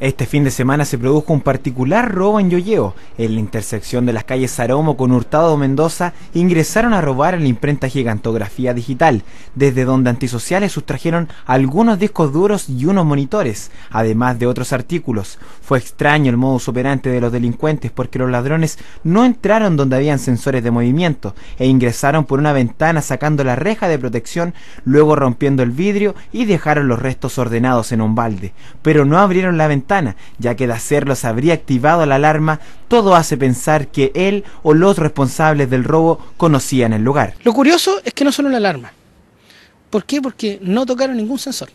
Este fin de semana se produjo un particular robo en Yoyeo. En la intersección de las calles Saromo con Hurtado Mendoza ingresaron a robar en la imprenta Gigantografía Digital, desde donde antisociales sustrajeron algunos discos duros y unos monitores, además de otros artículos. Fue extraño el modo superante de los delincuentes porque los ladrones no entraron donde habían sensores de movimiento e ingresaron por una ventana sacando la reja de protección, luego rompiendo el vidrio y dejaron los restos ordenados en un balde, pero no abrieron la ventana ya que de hacerlos habría activado la alarma, todo hace pensar que él o los responsables del robo conocían el lugar. Lo curioso es que no sonó la alarma. ¿Por qué? Porque no tocaron ningún sensor.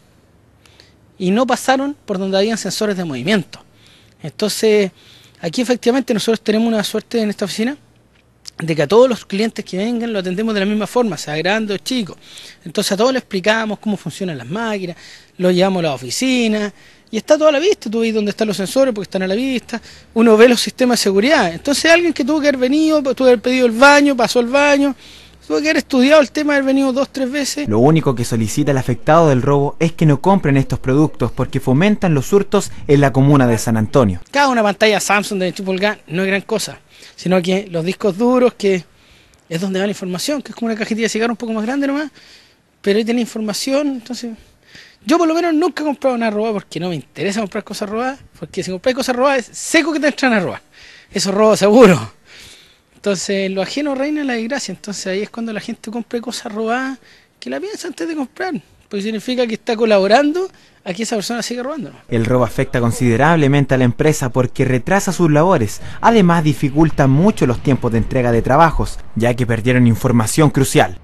Y no pasaron por donde habían sensores de movimiento. Entonces, aquí efectivamente nosotros tenemos una suerte en esta oficina de que a todos los clientes que vengan lo atendemos de la misma forma, sea grande o chico. Entonces a todos les explicamos cómo funcionan las máquinas, lo llevamos a la oficina y está todo a la vista, tú ves dónde están los sensores porque están a la vista, uno ve los sistemas de seguridad. Entonces alguien que tuvo que haber venido, tuvo que haber pedido el baño, pasó al baño, Tuve que haber estudiado el tema, haber venido dos, tres veces. Lo único que solicita el afectado del robo es que no compren estos productos porque fomentan los hurtos en la comuna de San Antonio. Cada una pantalla Samsung de Chupolgán no es gran cosa, sino que los discos duros, que es donde va la información, que es como una cajetilla de cigarro un poco más grande nomás, pero ahí tiene información, entonces... Yo por lo menos nunca he comprado una roba porque no me interesa comprar cosas robadas, porque si compras cosas robadas, seco que te entran a robar. Eso es robo seguro. Entonces, lo ajeno reina la desgracia. Entonces, ahí es cuando la gente compra cosas robadas que la piensa antes de comprar. Porque significa que está colaborando a que esa persona siga robando. El robo afecta considerablemente a la empresa porque retrasa sus labores. Además, dificulta mucho los tiempos de entrega de trabajos, ya que perdieron información crucial.